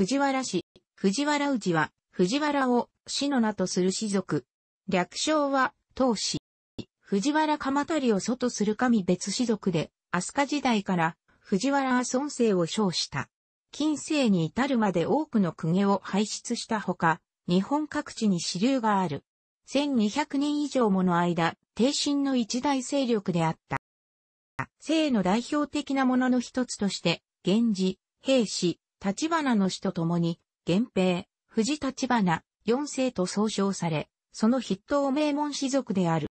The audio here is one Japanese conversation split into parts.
藤原氏、藤原氏は、藤原を氏の名とする氏族。略称は、当氏。藤原鎌足を祖とする神別氏族で、飛鳥時代から藤原は孫生を称した。近世に至るまで多くの公家を輩出したほか、日本各地に支流がある。1200年以上もの間、帝神の一大勢力であった。姓の代表的なものの一つとして、源氏、平氏、立花の死と共に、源平、藤立花、四世と総称され、その筆頭名門士族である。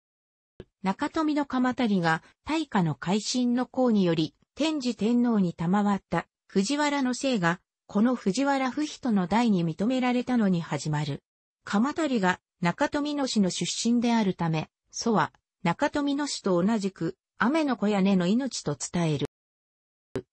中富の鎌足が大化の改新の功により、天智天皇に賜った藤原の姓が、この藤原不人の代に認められたのに始まる。鎌足が中富の氏の出身であるため、祖は中富の氏と同じく、雨の小屋根の命と伝える。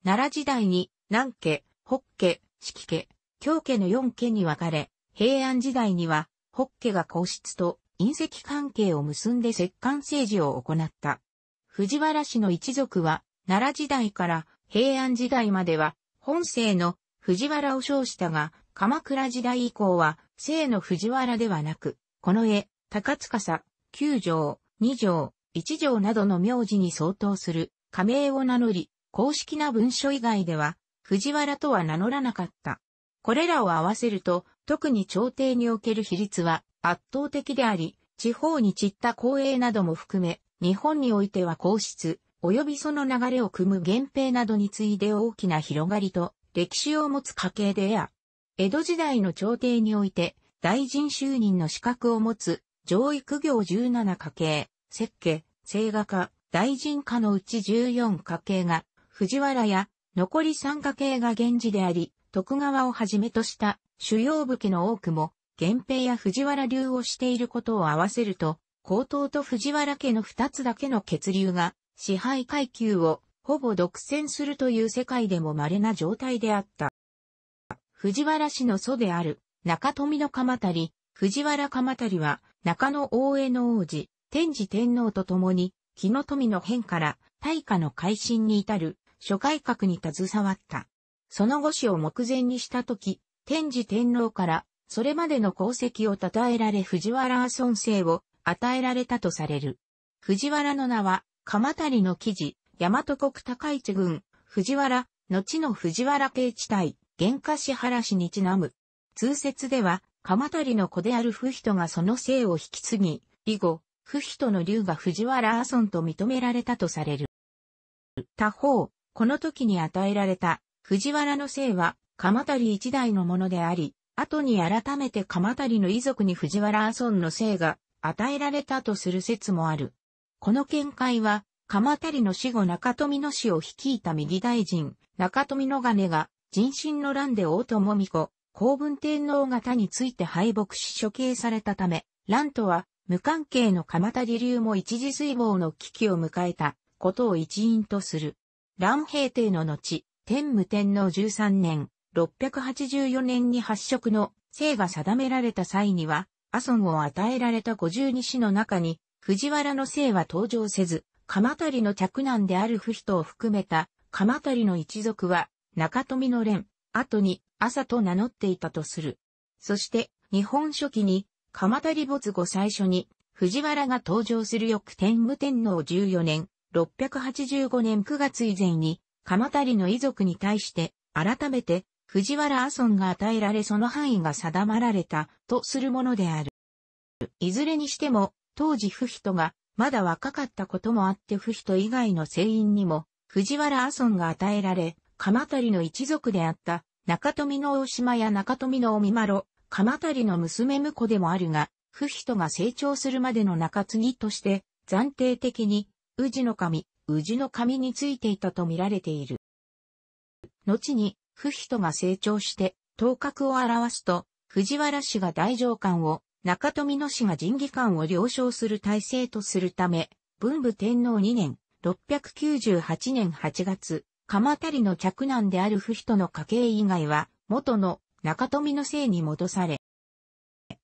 奈良時代に、南家、北家、式家、京家の四家に分かれ、平安時代には、北家が皇室と隕石関係を結んで摂関政治を行った。藤原氏の一族は、奈良時代から平安時代までは、本姓の藤原を称したが、鎌倉時代以降は、姓の藤原ではなく、この絵、高司、九条、二条、一条などの名字に相当する、仮名を名乗り、公式な文書以外では、藤原とは名乗らなかった。これらを合わせると、特に朝廷における比率は圧倒的であり、地方に散った公営なども含め、日本においては皇室、及びその流れを組む源平などに次いで大きな広がりと歴史を持つ家系でや、江戸時代の朝廷において、大臣就任の資格を持つ、上位苦行17家系、設計、聖画家、大臣家のうち14家系が、藤原や残り三家系が源氏であり、徳川をはじめとした主要武家の多くも、源平や藤原流をしていることを合わせると、高等と藤原家の二つだけの血流が、支配階級をほぼ独占するという世界でも稀な状態であった。藤原氏の祖である中富の鎌足、藤原鎌足は中野大江の王子、天智天皇と共に、木の富の変から大化の改新に至る諸改革に携わった。その後死を目前にした時、天智天皇からそれまでの功績を称えられ藤原阿孫姓を与えられたとされる。藤原の名は、鎌谷の記事、大和国高市郡、藤原、後の藤原系地帯、原価市原市にちなむ。通説では、鎌谷の子である不人がその姓を引き継ぎ、以後、不人の竜が藤原阿と認められたとされる。他方、この時に与えられた藤原の姓は、鎌足一代のものであり、後に改めて鎌足の遺族に藤原阿孫の姓が与えられたとする説もある。この見解は、鎌足の死後中富の氏を率いた右大臣、中富の金が、人心の乱で大友美子、公文天皇方について敗北し処刑されたため、乱とは無関係の鎌足流も一時水防の危機を迎えたことを一因とする。乱平定の後、天武天皇13年、684年に発色の姓が定められた際には、阿孫を与えられた五十二子の中に、藤原の姓は登場せず、鎌足の嫡男である不人を含めた、鎌足の一族は、中富の連、後に、朝と名乗っていたとする。そして、日本初期に、鎌足没後最初に、藤原が登場する翌天武天皇14年、685年9月以前に、鎌足の遺族に対して、改めて、藤原阿孫が与えられその範囲が定まられた、とするものである。いずれにしても、当時不人が、まだ若かったこともあって不人以外の聖員にも、藤原阿孫が与えられ、鎌足の一族であった、中富の大島や中富の海丸、鎌足の娘婿でもあるが、不人が成長するまでの中継ぎとして、暫定的に宇治の神、宇治の神についていたと見られている。後に、不人が成長して、頭角を表すと、藤原氏が大上官を、中富野氏が神義官を了承する体制とするため、文武天皇2年、698年8月、鎌足りの嫡男である不人の家系以外は、元の中富の姓に戻され、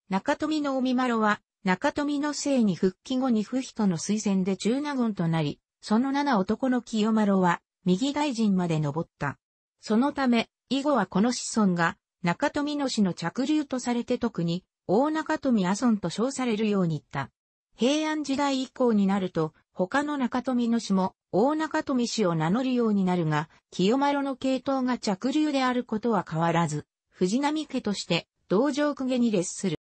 中富のおみまろは、中富の姓に復帰後に不人の推薦で中納言となり、その七男の清丸は、右大臣まで上った。そのため、以後はこの子孫が、中富の氏の着流とされて特に、大中富阿孫と称されるように言った。平安時代以降になると、他の中富の氏も、大中富氏を名乗るようになるが、清丸の系統が着流であることは変わらず、藤波家として、道場公家に列する。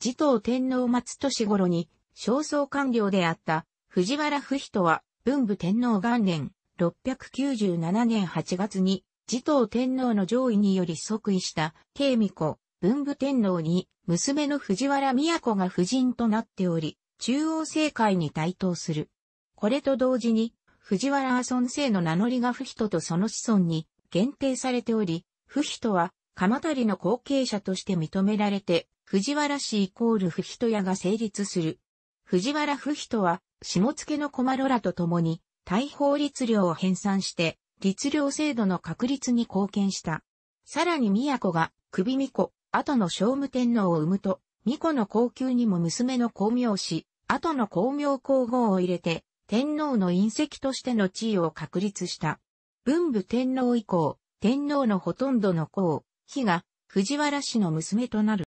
持統天皇松年頃に、焦燥官僚であった藤原不人は、文武天皇元年、697年8月に、持統天皇の上位により即位した、慶美子、文武天皇に、娘の藤原都が夫人となっており、中央政界に台頭する。これと同時に、藤原阿孫姓の名乗りが不人とその子孫に限定されており、不人は、鎌足の後継者として認められて、藤原氏イコール不人屋が成立する。藤原不人は、下野の駒呂らと共に、大法律令を編纂して、律令制度の確立に貢献した。さらに都が、首巫女、後の聖武天皇を生むと、巫女の皇宮にも娘の光明氏、後の光明皇后を入れて、天皇の隕石としての地位を確立した。文武天皇以降、天皇のほとんどの皇、妃が、藤原氏の娘となる。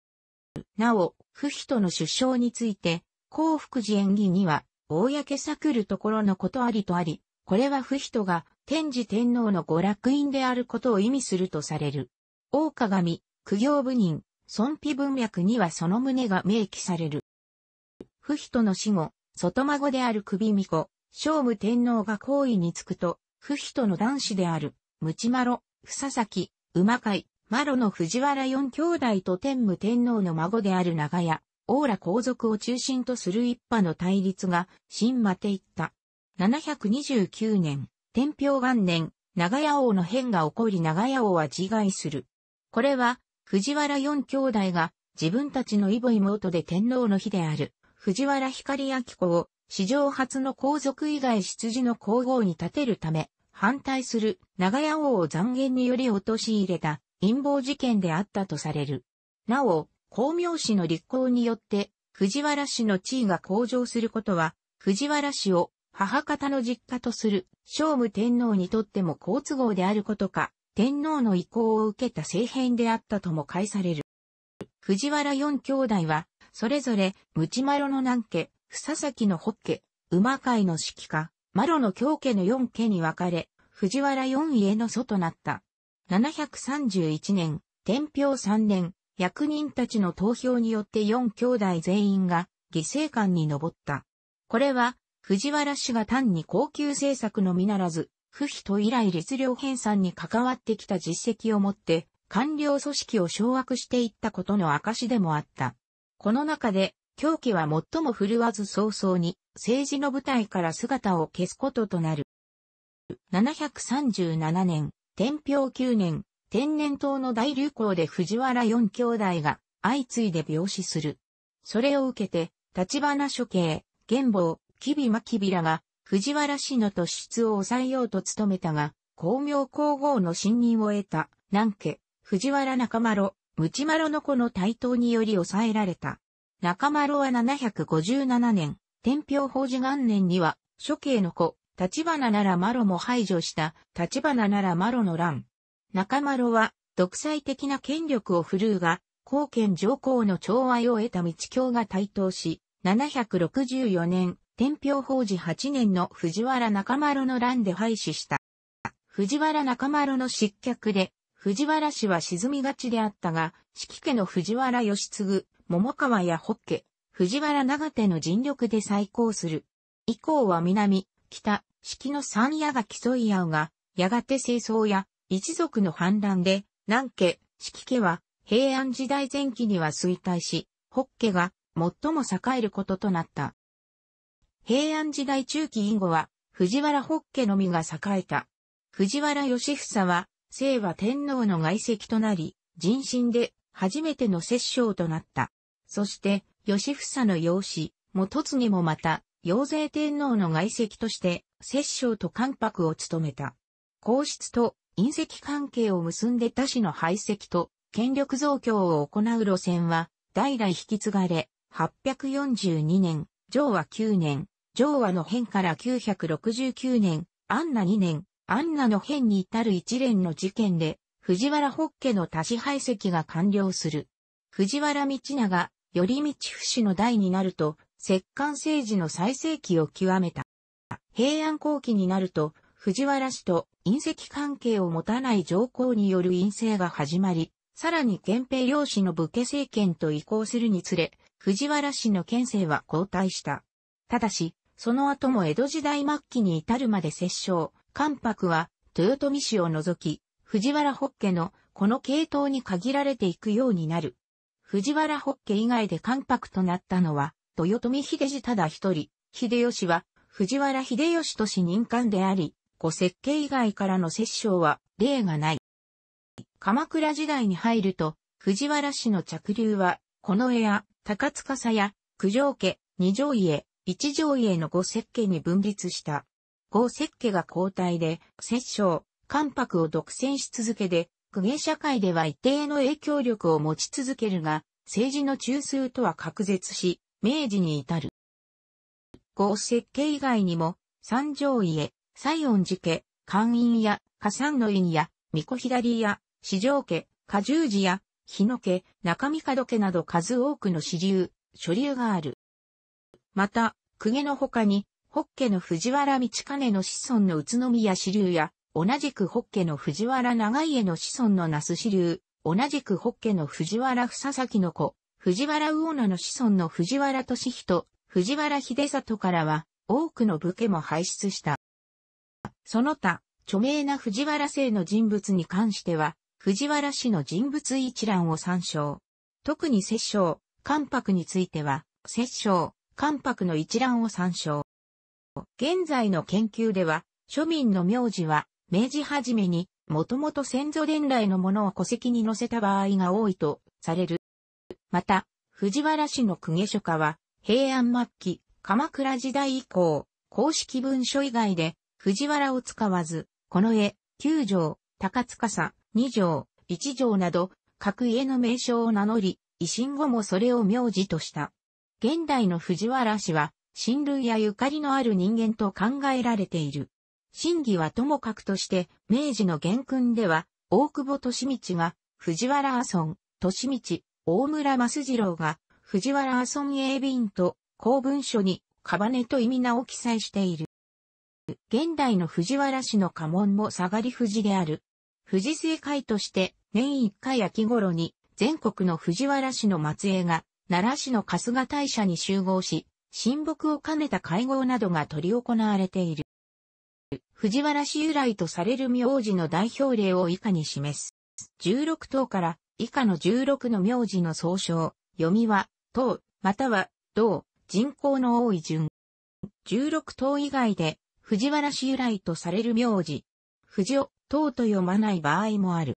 なお、不比の首相について、幸福寺演技には、公さくるところのことありとあり、これは不比が天智天皇のご楽院であることを意味するとされる。大鏡、苦行部人、尊卑文脈にはその旨が明記される。不比の死後、外孫である首巫子、聖武天皇が皇位につくと、不比の男子である、ムチマロ、さき、馬い、マロの藤原四兄弟と天武天皇の孫である長屋、オーラ皇族を中心とする一派の対立が、新まていった。729年、天平元年、長屋王の変が起こり長屋王は自害する。これは、藤原四兄弟が、自分たちの異母妹で天皇の日である、藤原光明子を、史上初の皇族以外出自の皇后に立てるため、反対する長屋王を残言により陥れた陰謀事件であったとされる。なお、光明氏の立候によって、藤原氏の地位が向上することは、藤原氏を母方の実家とする聖武天皇にとっても好都合であることか、天皇の意向を受けた政変であったとも解される。藤原四兄弟は、それぞれ、ムマロの南家、さきの北家、馬界の指揮家、マロの京家の四家に分かれ、藤原四家の祖となった。731年、天平3年、役人たちの投票によって4兄弟全員が犠牲官に上った。これは、藤原氏が単に高級政策のみならず、不比と以来律令編纂に関わってきた実績をもって、官僚組織を掌握していったことの証でもあった。この中で、狂気は最も振るわず早々に政治の舞台から姿を消すこととなる。737年、天平九年、天然痘の大流行で藤原四兄弟が相次いで病死する。それを受けて、立花処刑、玄坊、吉備真備らが藤原氏の突出を抑えようと努めたが、光明皇后の信任を得た、南家、藤原中丸、ム丸の子の台頭により抑えられた。中丸は757年、天平法事元年には、処刑の子、立花ならマロも排除した立花ならマロの乱。中丸は独裁的な権力を振るうが、後見上皇の寵愛を得た道教が台頭し、764年、天平法治8年の藤原中丸の乱で廃止した。藤原中丸の失脚で、藤原氏は沈みがちであったが、式家の藤原義継、桃川や北家、藤原長手の尽力で再興する。以降は南、北、式の三夜が競い合うが、やがて清掃や一族の反乱で、南家、式家は平安時代前期には衰退し、北家が最も栄えることとなった。平安時代中期以後は、藤原北家のみが栄えた。藤原義房は、清和天皇の外籍となり、人心で初めての摂政となった。そして、義房の養子、元次もまた、陽税天皇の外籍として、摂政と関白を務めた。皇室と隕石関係を結んで他氏の排斥と権力増強を行う路線は、代々引き継がれ、842年、上和9年、上和の変から969年、安奈2年、安奈の変に至る一連の事件で、藤原北家の他氏排斥が完了する。藤原道長、頼道不死の代になると、摂関政治の最盛期を極めた。平安後期になると、藤原氏と隕石関係を持たない上皇による陰性が始まり、さらに憲兵領子の武家政権と移行するにつれ、藤原氏の県政は後退した。ただし、その後も江戸時代末期に至るまで摂政、関白は、豊臣氏を除き、藤原北家のこの系統に限られていくようになる。藤原北家以外で関白となったのは、豊臣秀次ただ一人、秀吉は、藤原秀吉と死任官であり、ご設計以外からの摂政は例がない。鎌倉時代に入ると、藤原氏の着流は、この絵や、高塚さや、九条家、二条家、一条家の五設計に分立した。五設計が交代で、摂政、関白を独占し続けで、公家社会では一定の影響力を持ち続けるが、政治の中枢とは隔絶し、明治に至る。五雪家以外にも、三条家、西園寺家、官院や、加山の院や、御子左や、四条家、加十寺や、日野家、中見門家など数多くの支流、諸流がある。また、公家の他に、北家の藤原道兼の子孫の宇都宮支流や、同じく北家の藤原長家の子孫の那須支流、同じく北家の藤原房崎の子、藤原魚名の子孫の藤原敏人、藤原秀里からは、多くの武家も輩出した。その他、著名な藤原姓の人物に関しては、藤原氏の人物一覧を参照。特に摂政、関白については、摂政、関白の一覧を参照。現在の研究では、庶民の名字は、明治初めに、もともと先祖伝来のものを戸籍に載せた場合が多いとされる。また、藤原氏の公家書家は、平安末期、鎌倉時代以降、公式文書以外で、藤原を使わず、この絵、九条、高司、二条、一条など、各家の名称を名乗り、維新後もそれを名字とした。現代の藤原氏は、親類やゆかりのある人間と考えられている。真偽はともかくとして、明治の元勲では、大久保利道が、藤原阿孫、利道、大村増次郎が藤原阿孫英便と公文書にカバネと意味名を記載している。現代の藤原氏の家紋も下がり藤である。藤正会として年1回秋頃に全国の藤原氏の末裔が奈良市の春日大社に集合し、親睦を兼ねた会合などが取り行われている。藤原氏由来とされる名字の代表例を以下に示す。16頭から以下の16の名字の総称、読みは、等、または、同、人口の多い順。16等以外で、藤原氏由来とされる名字、藤を、等と読まない場合もある。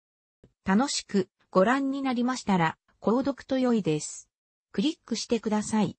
楽しくご覧になりましたら、購読と良いです。クリックしてください。